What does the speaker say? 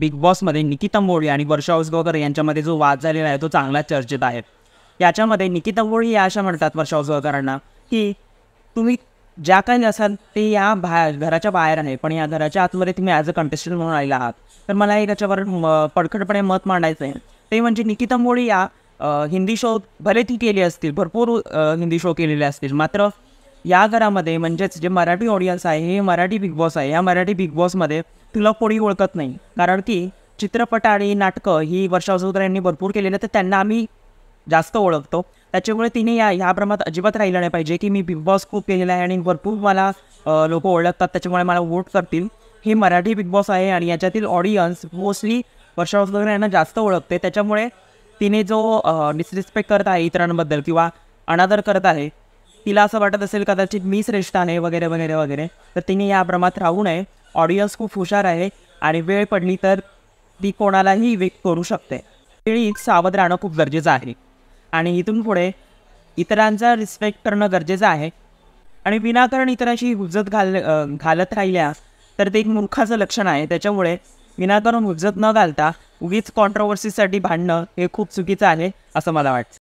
big बॉसमध्ये निकिता मोळी आणि वर्षा उसगावकर यांच्यामध्ये जो वाद झालेला आहे तो चांगला चर्चेत आहे याच्यामध्ये निकिता मोळी या अशा म्हणतात वर्षा उसगावकरांना की तुम्ही ज्या काही असाल ते या बाहेर घराच्या बाहेर आहे पण या घराच्या आतमध्ये तुम्ही ॲज अ कंटेस्टंट म्हणून आलेला आहात तर मला हे याच्यावर पडखडपणे मत मांडायचं आहे ते म्हणजे निकिता मोळी या हिंदी शो भले ती केली असतील भरपूर हिंदी शो केलेले असतील मात्र या घरामध्ये म्हणजेच जे मराठी ऑडियन्स आहे हे मराठी बिग बॉस आहे या मराठी बिग बॉसमध्ये तुला कोणी ओळखत नाही कारण की चित्रपट आणि नाटकं ही वर्षा यांनी भरपूर केलेलं तर त्यांना आम्ही जास्त ओळखतो त्याच्यामुळे तिने या ह्या प्रमाणात अजिबात राहिलं नाही पाहिजे की मी बिग बॉस खूप केलेला आहे आणि भरपूर मला लोक ओळखतात त्याच्यामुळे मला वोट करतील हे मराठी बिग बॉस आहे आणि याच्यातील ऑडियन्स मोस्टली वर्षा यांना जास्त ओळखते त्याच्यामुळे तिने जो डिसरिस्पेक्ट करत आहे इतरांबद्दल किंवा अनादर करत आहे तिला असं वाटत असेल कदाचित मी श्रेष्ठ आहे वगैरे वगैरे वगैरे तर तिने या भ्रमात राहू नये ऑडियन्स खूप हुशार आहे आणि वेळ पडली तर ती कोणालाही वेग करू शकते वेळी सावध राहणं खूप गरजेचं आहे आणि इथून पुढे इतरांचा रिस्पेक्ट करणं गरजेचं आहे आणि विनाकारण इतरांशी हुजत घाल घालत राहिल्या तर ते एक मूर्खाचं लक्षण आहे त्याच्यामुळे विनाकारण हुजत न घालता उगीच कॉन्ट्रोवर्सीसाठी भांडणं हे खूप चुकीचं आहे असं मला वाटतं